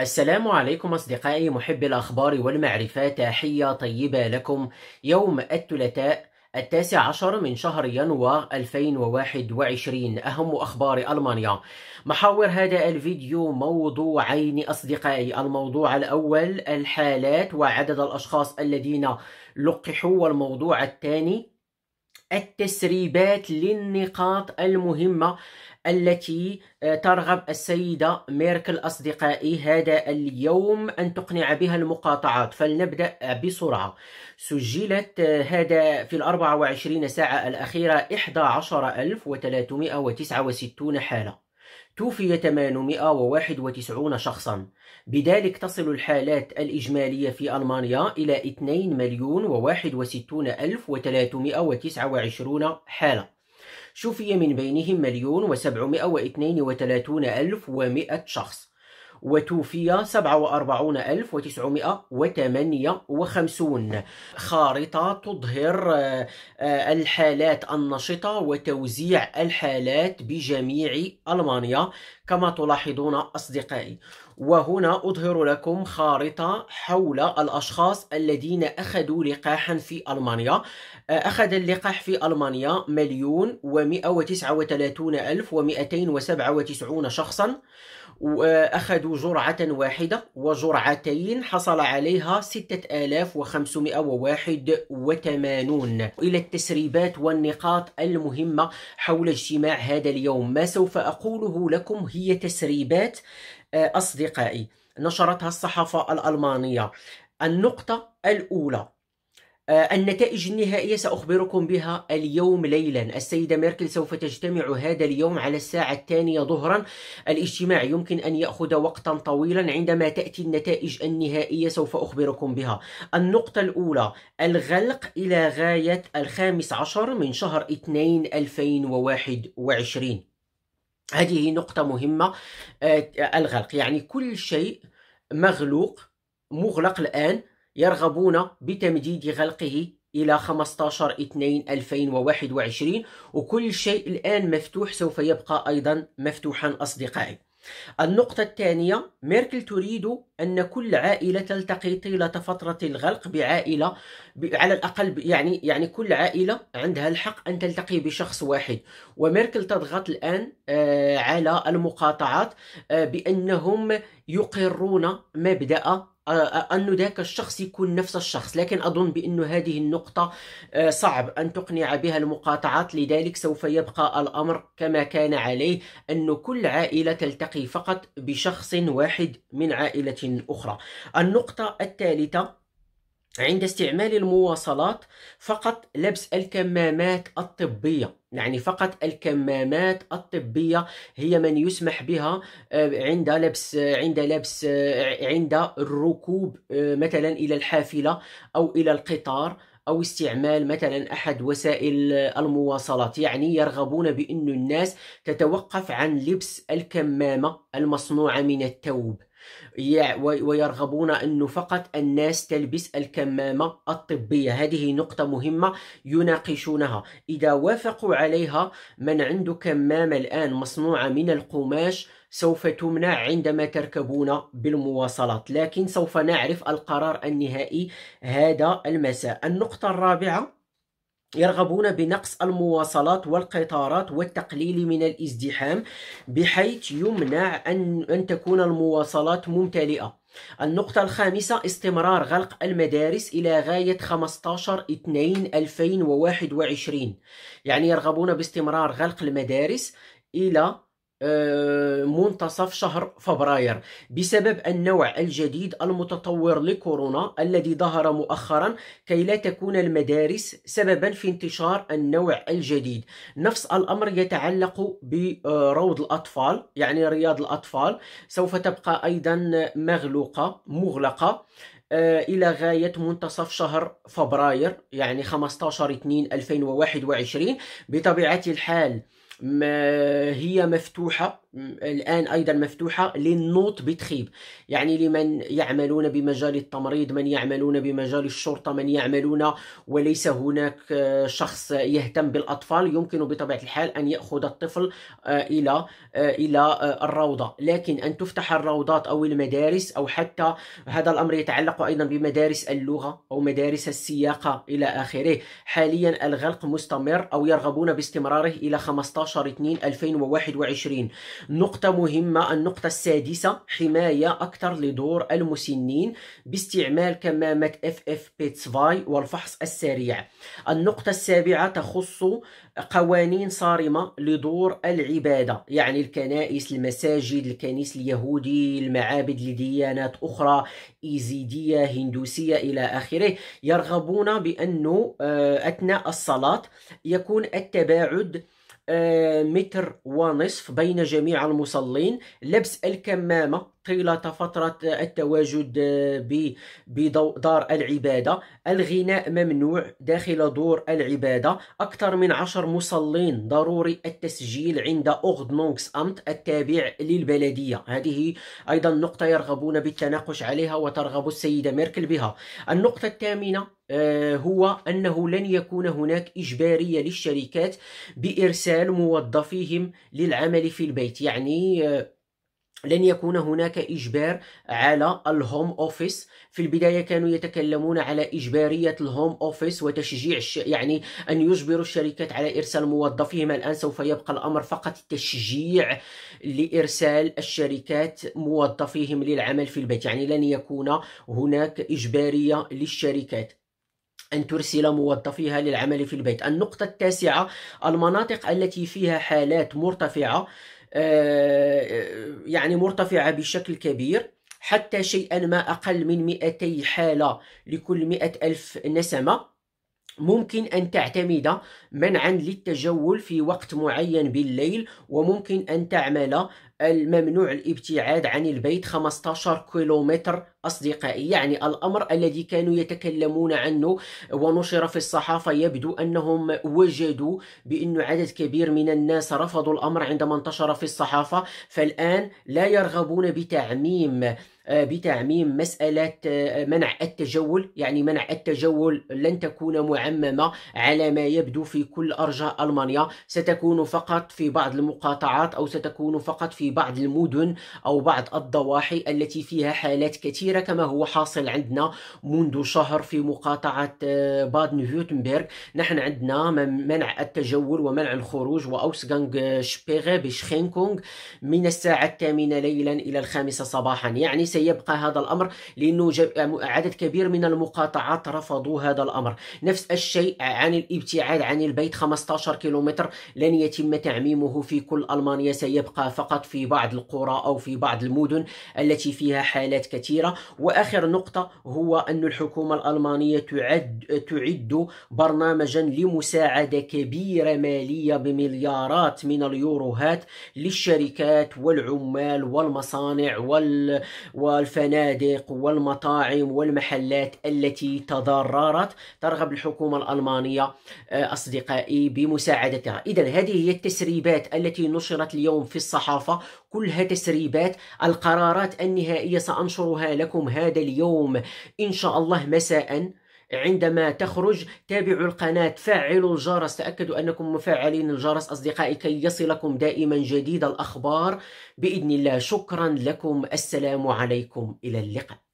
السلام عليكم أصدقائي محبي الأخبار والمعرفة تحية طيبة لكم يوم الثلاثاء التاسع عشر من شهر يناير 2021 أهم أخبار ألمانيا محاور هذا الفيديو موضوعين أصدقائي الموضوع الأول الحالات وعدد الأشخاص الذين لقحوا والموضوع الثاني التسريبات للنقاط المهمة التي آه، ترغب السيدة ميركل أصدقائي هذا اليوم أن تقنع بها المقاطعات فلنبدأ بسرعة سجلت آه، هذا في الأربعة وعشرين ساعة الأخيرة إحدى عشر ألف وثلاثمائة وتسعة وستون حالة توفي 891 شخصا بذلك تصل الحالات الإجمالية في ألمانيا إلى 2 مليون و 61 ألف وتسعة وعشرون حالة شفي من بينهم مليون وسبعمائة واثنين وثلاثون ألف ومائة شخص وتوفي سبعة وأربعون ألف وتسعمائة وثمانية وخمسون خارطة تظهر آه، الحالات النشطة وتوزيع الحالات بجميع ألمانيا كما تلاحظون أصدقائي وهنا أظهر لكم خارطة حول الأشخاص الذين أخذوا لقاحا في ألمانيا آه، أخذ اللقاح في ألمانيا مليون ومئة وتسعة وثلاثون ألف ومئتين وسبعة وتسعون شخصا وأخذوا جرعة واحدة وجرعتين حصل عليها 6581 إلى التسريبات والنقاط المهمة حول اجتماع هذا اليوم ما سوف أقوله لكم هي هي تسريبات آه، أصدقائي نشرتها الصحافة الألمانية النقطة الأولى آه، النتائج النهائية سأخبركم بها اليوم ليلا السيدة ميركل سوف تجتمع هذا اليوم على الساعة الثانية ظهرا الاجتماع يمكن أن يأخذ وقتا طويلا عندما تأتي النتائج النهائية سوف أخبركم بها النقطة الأولى الغلق إلى غاية الخامس عشر من شهر 2 2021 هذه نقطة مهمة آه، الغلق يعني كل شيء مغلوق مغلق الآن يرغبون بتمديد غلقه إلى 15 2 2021 وكل شيء الآن مفتوح سوف يبقى أيضا مفتوحا أصدقائي النقطة الثانية ميركل تريد أن كل عائلة تلتقي طيلة فترة الغلق بعائلة على الأقل يعني يعني كل عائلة عندها الحق أن تلتقي بشخص واحد وميركل تضغط الآن آه، على المقاطعات آه، بأنهم يقرون مبدأ أن ذاك الشخص يكون نفس الشخص لكن اظن بأن هذه النقطه صعب ان تقنع بها المقاطعات لذلك سوف يبقى الامر كما كان عليه أن كل عائله تلتقي فقط بشخص واحد من عائله اخرى النقطه الثالثه عند استعمال المواصلات فقط لبس الكمامات الطبيه يعني فقط الكمامات الطبيه هي من يسمح بها آه، عند لبس عند لبس آه، عند الركوب آه، مثلا الى الحافله او الى القطار او استعمال مثلا احد وسائل المواصلات يعني يرغبون بان الناس تتوقف عن لبس الكمامه المصنوعه من التوب ويرغبون أنه فقط الناس تلبس الكمامة الطبية هذه نقطة مهمة يناقشونها إذا وافقوا عليها من عنده كمامة الآن مصنوعة من القماش سوف تمنع عندما تركبون بالمواصلات لكن سوف نعرف القرار النهائي هذا المساء النقطة الرابعة يرغبون بنقص المواصلات والقطارات والتقليل من الازدحام بحيث يمنع أن, أن تكون المواصلات ممتلئة النقطة الخامسة استمرار غلق المدارس إلى غاية 15 2 2021 يعني يرغبون باستمرار غلق المدارس إلى آه، منتصف شهر فبراير بسبب النوع الجديد المتطور لكورونا الذي ظهر مؤخرا كي لا تكون المدارس سببا في انتشار النوع الجديد نفس الأمر يتعلق بروض الأطفال يعني رياض الأطفال سوف تبقى أيضا مغلوقة مغلقة آه، الى غايه منتصف شهر فبراير يعني 15 2 2021 بطبيعه الحال ما هي مفتوحه الآن أيضا مفتوحة للنوط بتخيب يعني لمن يعملون بمجال التمريض من يعملون بمجال الشرطة من يعملون وليس هناك شخص يهتم بالأطفال يمكن بطبيعة الحال أن يأخذ الطفل آه، إلى آه، إلى آه، الروضة لكن أن تفتح الروضات أو المدارس أو حتى هذا الأمر يتعلق أيضا بمدارس اللغة أو مدارس السياقة إلى آخره حاليا الغلق مستمر أو يرغبون باستمراره إلى 15 2 2021 نقطة مهمة النقطة السادسة حماية أكثر لدور المسنين باستعمال كمامة اف اف 2 والفحص السريع النقطة السابعة تخص قوانين صارمة لدور العبادة يعني الكنائس المساجد الكنيس اليهودي المعابد لديانات أخرى إيزيدية هندوسية إلى آخره يرغبون بأنه آه، أثناء الصلاة يكون التباعد آه، متر ونصف بين جميع المصلين لبس الكمامة طيلة فترة التواجد آه، بدار العبادة الغناء ممنوع داخل دور العبادة أكثر من عشر مصلين ضروري التسجيل عند نونكس أمت التابع للبلدية هذه أيضا نقطة يرغبون بالتناقش عليها وترغب السيدة ميركل بها النقطة الثامنة آه، هو أنه لن يكون هناك إجبارية للشركات بإرسال موظفيهم للعمل في البيت يعني آه، لن يكون هناك إجبار على الهوم أوفيس في البداية كانوا يتكلمون على إجبارية الهوم أوفيس وتشجيع الش... يعني أن يجبروا الشركات على إرسال موظفيهم الآن سوف يبقى الأمر فقط تشجيع لإرسال الشركات موظفيهم للعمل في البيت يعني لن يكون هناك إجبارية للشركات أن ترسل موظفيها للعمل في البيت النقطة التاسعة المناطق التي فيها حالات مرتفعة آه، آه، يعني مرتفعة بشكل كبير حتى شيئا ما أقل من 200 حالة لكل 100 ألف نسمة ممكن أن تعتمد منعا للتجول في وقت معين بالليل وممكن أن تعمل الممنوع الابتعاد عن البيت 15 كيلومتر أصدقائي يعني الأمر الذي كانوا يتكلمون عنه ونشر في الصحافة يبدو أنهم وجدوا بأن عدد كبير من الناس رفضوا الأمر عندما انتشر في الصحافة فالآن لا يرغبون بتعميم آه، بتعميم مسألة آه، منع التجول يعني منع التجول لن تكون معممة على ما يبدو في كل أرجاء ألمانيا ستكون فقط في بعض المقاطعات أو ستكون فقط في بعض المدن أو بعض الضواحي التي فيها حالات كثيرة كثيرة كما هو حاصل عندنا منذ شهر في مقاطعة آه، بادن نيوتنبرغ نحن عندنا منع التجول ومنع الخروج وأوسغانغ آه، شبيغي بشخينكونغ من الساعة الثامنة ليلا إلى الخامسة صباحا يعني سيبقى هذا الأمر لأنه عدد كبير من المقاطعات رفضوا هذا الأمر نفس الشيء عن الابتعاد عن البيت 15 كيلومتر لن يتم تعميمه في كل ألمانيا سيبقى فقط في بعض القرى أو في بعض المدن التي فيها حالات كثيرة واخر نقطه هو ان الحكومه الالمانيه تعد تعد برنامجا لمساعده كبيره ماليه بمليارات من اليوروهات للشركات والعمال والمصانع والفنادق والمطاعم والمحلات التي تضررت ترغب الحكومه الالمانيه آه، اصدقائي بمساعدتها اذا هذه هي التسريبات التي نشرت اليوم في الصحافه كلها تسريبات القرارات النهائية سأنشرها لكم هذا اليوم إن شاء الله مساء عندما تخرج تابعوا القناة فعلوا الجرس تأكدوا أنكم مفعلين الجرس أصدقائي كي يصلكم دائما جديد الأخبار بإذن الله شكرا لكم السلام عليكم إلى اللقاء